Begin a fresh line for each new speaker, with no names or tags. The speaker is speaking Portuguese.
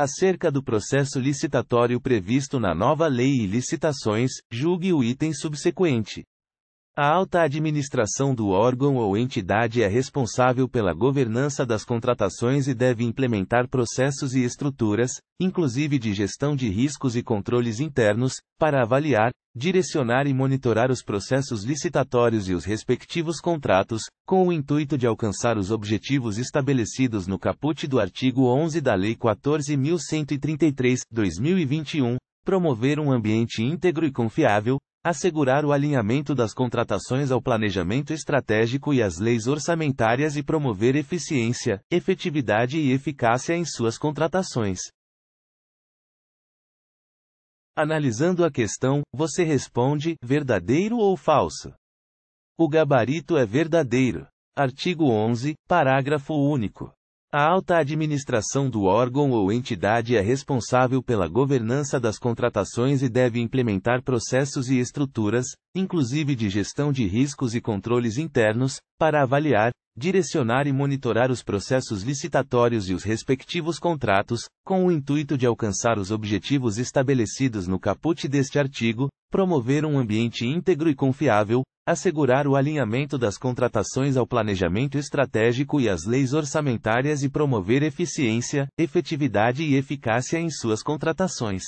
Acerca do processo licitatório previsto na nova Lei e Licitações, julgue o item subsequente. A alta administração do órgão ou entidade é responsável pela governança das contratações e deve implementar processos e estruturas, inclusive de gestão de riscos e controles internos, para avaliar, direcionar e monitorar os processos licitatórios e os respectivos contratos, com o intuito de alcançar os objetivos estabelecidos no caput do artigo 11 da Lei 14.133, 2021, promover um ambiente íntegro e confiável, assegurar o alinhamento das contratações ao planejamento estratégico e às leis orçamentárias e promover eficiência, efetividade e eficácia em suas contratações. Analisando a questão, você responde: verdadeiro ou falso? O gabarito é verdadeiro. Artigo 11, parágrafo único. A alta administração do órgão ou entidade é responsável pela governança das contratações e deve implementar processos e estruturas, inclusive de gestão de riscos e controles internos, para avaliar, direcionar e monitorar os processos licitatórios e os respectivos contratos, com o intuito de alcançar os objetivos estabelecidos no caput deste artigo, promover um ambiente íntegro e confiável, assegurar o alinhamento das contratações ao planejamento estratégico e às leis orçamentárias e promover eficiência, efetividade e eficácia em suas contratações.